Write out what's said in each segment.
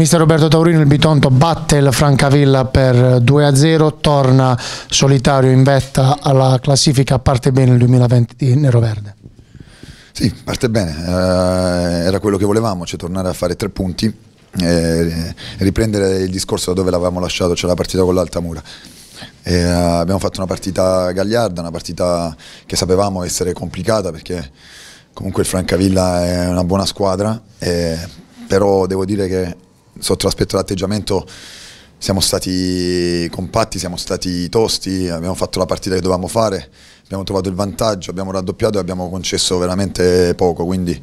Mister Roberto Taurino, il Bitonto batte il Francavilla per 2-0, torna solitario in vetta alla classifica, parte bene il 2020 di Nero Verde. Sì, parte bene, eh, era quello che volevamo, cioè tornare a fare tre punti, eh, riprendere il discorso da dove l'avevamo lasciato, cioè la partita con l'Altamura. Eh, abbiamo fatto una partita gagliarda, una partita che sapevamo essere complicata perché comunque il Francavilla è una buona squadra, eh, però devo dire che sotto l'aspetto dell'atteggiamento siamo stati compatti, siamo stati tosti, abbiamo fatto la partita che dovevamo fare, abbiamo trovato il vantaggio, abbiamo raddoppiato e abbiamo concesso veramente poco, quindi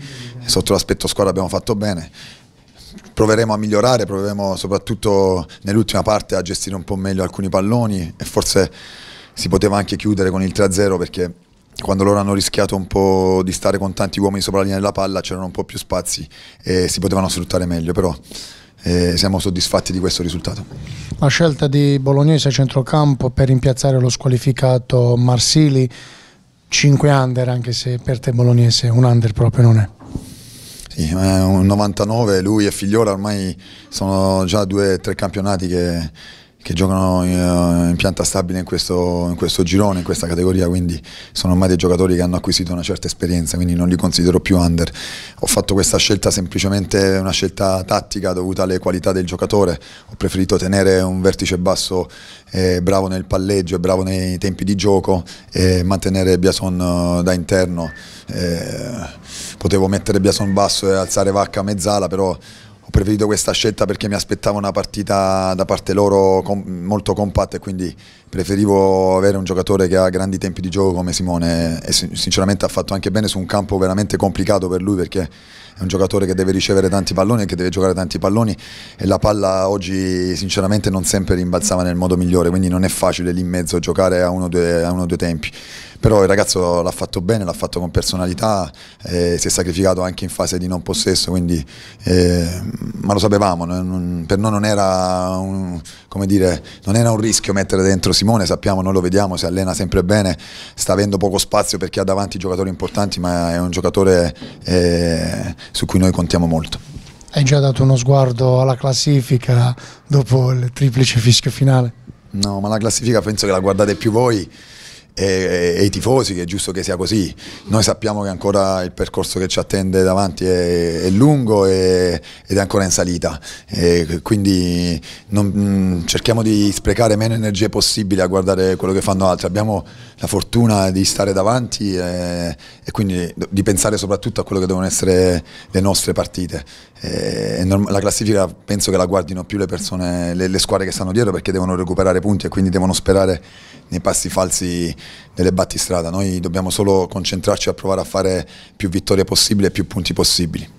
sotto l'aspetto squadra abbiamo fatto bene. Proveremo a migliorare, proveremo soprattutto nell'ultima parte a gestire un po' meglio alcuni palloni e forse si poteva anche chiudere con il 3-0 perché quando loro hanno rischiato un po' di stare con tanti uomini sopra la linea della palla c'erano un po' più spazi e si potevano sfruttare meglio, però eh, siamo soddisfatti di questo risultato. La scelta di Bolognese a centrocampo per rimpiazzare lo squalificato Marsili, 5 under anche se per te Bolognese un under proprio non è. Sì, un 99, lui e Figliola ormai sono già due o tre campionati che che giocano eh, in, pianta stabile in questo, in questo, girone, in questa categoria, quindi sono ormai dei giocatori che hanno acquisito una certa esperienza, quindi non li considero più under. Ho fatto questa scelta semplicemente una scelta tattica dovuta alle qualità del giocatore, ho preferito tenere un vertice basso eh, bravo nel palleggio e bravo nei tempi di gioco e mantenere Biason eh, da interno. Eh, potevo mettere Biason basso e alzare Vacca a mezzala, però ho preferito questa scelta perché mi aspettavo una partita da parte loro com molto compatta e quindi preferivo avere un giocatore che ha grandi tempi di gioco come Simone e sinceramente ha fatto anche bene su un campo veramente complicato per lui perché è un giocatore che deve ricevere tanti palloni e che deve giocare tanti palloni e la palla oggi sinceramente non sempre rimbalzava nel modo migliore quindi non è facile lì in mezzo giocare a uno o due, due tempi però il ragazzo l'ha fatto bene, l'ha fatto con personalità, eh, si è sacrificato anche in fase di non possesso, quindi eh, ma lo sapevamo, non, per noi non era, un, dire, non era, un, rischio mettere dentro Simone, sappiamo, noi lo vediamo, si allena sempre bene, sta avendo poco spazio perché ha davanti giocatori importanti, ma è un giocatore eh, su cui noi contiamo molto. Hai già dato uno sguardo alla classifica dopo il triplice fischio finale? No, ma la classifica penso che la guardate più voi e, e, i tifosi, che è giusto che sia così. Noi sappiamo che ancora il percorso che ci attende davanti è, è lungo e, ed è ancora in salita, e quindi non, mm, cerchiamo di sprecare meno energie possibili a guardare quello che fanno altri. Abbiamo la fortuna di stare davanti e, e quindi di pensare soprattutto a quello che devono essere le nostre partite. la classifica penso che la guardino più le persone, le, le squadre che stanno dietro perché devono recuperare punti e quindi devono sperare nei passi falsi delle battistrada, noi dobbiamo solo concentrarci a provare a fare più vittorie possibili e più punti possibili.